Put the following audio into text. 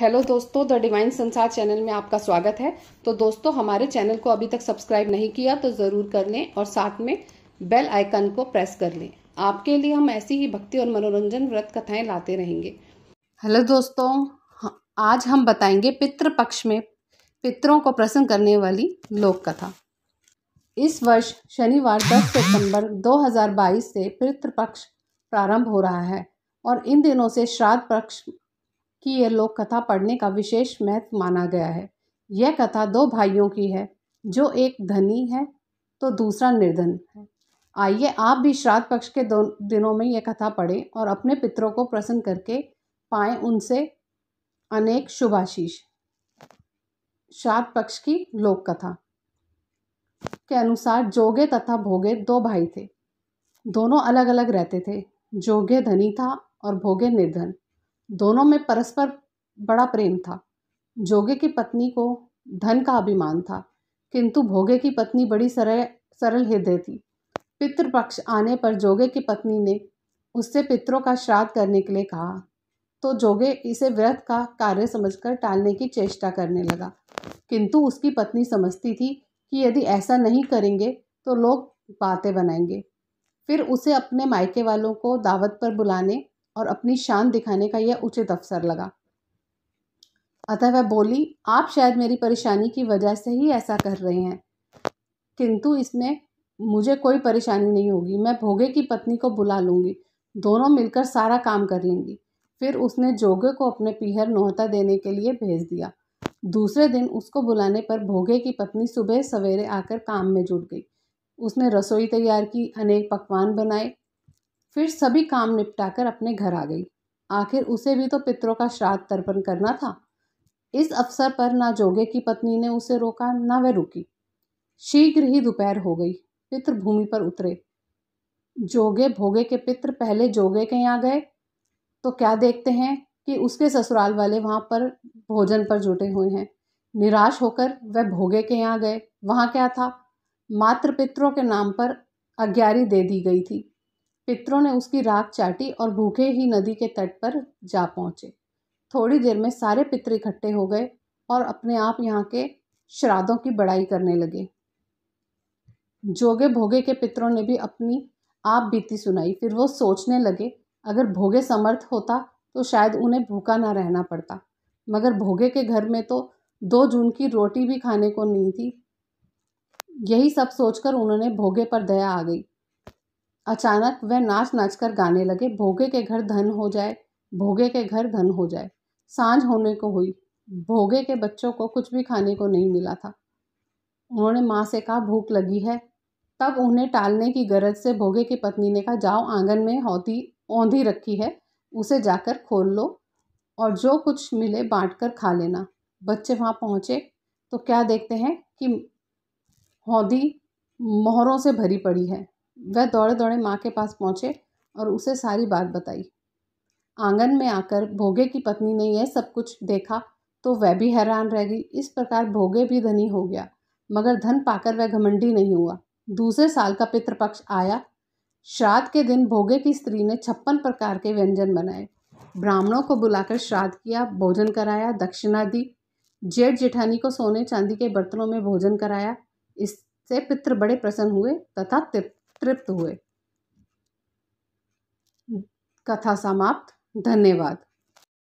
hello दोस्तों the divine संसार channel में आपका स्वागत है तो दोस्तों हमारे चैनल को अभी तक सब्सक्राइब नहीं किया तो ज़रूर कर लें और साथ में बेल आइकन को प्रेस कर लें आपके लिए हम ऐसी ही भक्ति और मनोरंजन व्रत कथाएं लाते रहेंगे हेलो दोस्तों आज हम बताएंगे पितृ पक्ष में पितरों को प्रसन्न करने वाली लोक कथा इस वर्ष शनिवार दस सितंबर दो से पितृपक्ष प्रारंभ हो रहा है और इन दिनों से श्राद्ध पक्ष कि यह लोक कथा पढ़ने का विशेष महत्व माना गया है यह कथा दो भाइयों की है जो एक धनी है तो दूसरा निर्धन है आइए आप भी श्राद्ध पक्ष के दो दिनों में यह कथा पढ़ें और अपने पितरों को प्रसन्न करके पाएं उनसे अनेक शुभाशीष श्राद्ध पक्ष की लोक कथा के अनुसार जोगे तथा भोगे दो भाई थे दोनों अलग अलग रहते थे जोगे धनी था और भोगे निर्धन दोनों में परस्पर बड़ा प्रेम था जोगे की पत्नी को धन का अभिमान था किंतु भोगे की पत्नी बड़ी सरल सरल हृदय थी पितृपक्ष आने पर जोगे की पत्नी ने उससे पितरों का श्राद्ध करने के लिए कहा तो जोगे इसे व्रत का कार्य समझकर टालने की चेष्टा करने लगा किंतु उसकी पत्नी समझती थी कि यदि ऐसा नहीं करेंगे तो लोग बातें बनाएंगे फिर उसे अपने मायके वालों को दावत पर बुलाने और अपनी शान दिखाने का यह उचित अवसर लगा अतः वह बोली आप शायद मेरी परेशानी की वजह से ही ऐसा कर रहे हैं किंतु इसमें मुझे कोई परेशानी नहीं होगी मैं भोगे की पत्नी को बुला लूँगी दोनों मिलकर सारा काम कर लेंगी फिर उसने जोगे को अपने पीहर नोहता देने के लिए भेज दिया दूसरे दिन उसको बुलाने पर भोगे की पत्नी सुबह सवेरे आकर काम में जुट गई उसने रसोई तैयार की अनेक पकवान बनाए फिर सभी काम निपटाकर अपने घर आ गई आखिर उसे भी तो पितरों का श्राद्ध तर्पण करना था इस अवसर पर ना जोगे की पत्नी ने उसे रोका ना वह रुकी शीघ्र ही दोपहर हो गई पितृ भूमि पर उतरे जोगे भोगे के पित्र पहले जोगे के यहाँ गए तो क्या देखते हैं कि उसके ससुराल वाले वहाँ पर भोजन पर जुटे हुए हैं निराश होकर वह भोगे के यहाँ गए वहाँ क्या था मात्र पितरों के नाम पर अज्ञारी दे दी गई थी पितरों ने उसकी राख चाटी और भूखे ही नदी के तट पर जा पहुँचे थोड़ी देर में सारे पितर इकट्ठे हो गए और अपने आप यहाँ के श्राद्धों की बड़ाई करने लगे जोगे भोगे के पितरों ने भी अपनी आप बीती सुनाई फिर वो सोचने लगे अगर भोगे समर्थ होता तो शायद उन्हें भूखा ना रहना पड़ता मगर भोगे के घर में तो दो जून की रोटी भी खाने को नहीं थी यही सब सोचकर उन्होंने भोगे पर दया आ गई अचानक वह नाच नाच कर गाने लगे भोगे के घर धन हो जाए भोगे के घर धन हो जाए सांझ होने को हुई भोगे के बच्चों को कुछ भी खाने को नहीं मिला था उन्होंने माँ से कहा भूख लगी है तब उन्हें टालने की गरज से भोगे की पत्नी ने कहा जाओ आंगन में हौती औंधी रखी है उसे जाकर खोल लो और जो कुछ मिले बांट कर खा लेना बच्चे वहाँ पहुँचे तो क्या देखते हैं कि हौदी मोहरों से भरी पड़ी है वह दौड़े दौड़े माँ के पास पहुँचे और उसे सारी बात बताई आंगन में आकर भोगे की पत्नी ने यह सब कुछ देखा तो वह भी हैरान रह गई इस प्रकार भोगे भी धनी हो गया मगर धन पाकर वह घमंडी नहीं हुआ दूसरे साल का पितृपक्ष आया श्राद्ध के दिन भोगे की स्त्री ने छप्पन प्रकार के व्यंजन बनाए ब्राह्मणों को बुलाकर श्राद्ध किया भोजन कराया दक्षिणा दी जेठ जेठानी को सोने चांदी के बर्तनों में भोजन कराया इससे पितृ बड़े प्रसन्न हुए तथा तृप्त तृप्त हुए कथा समाप्त धन्यवाद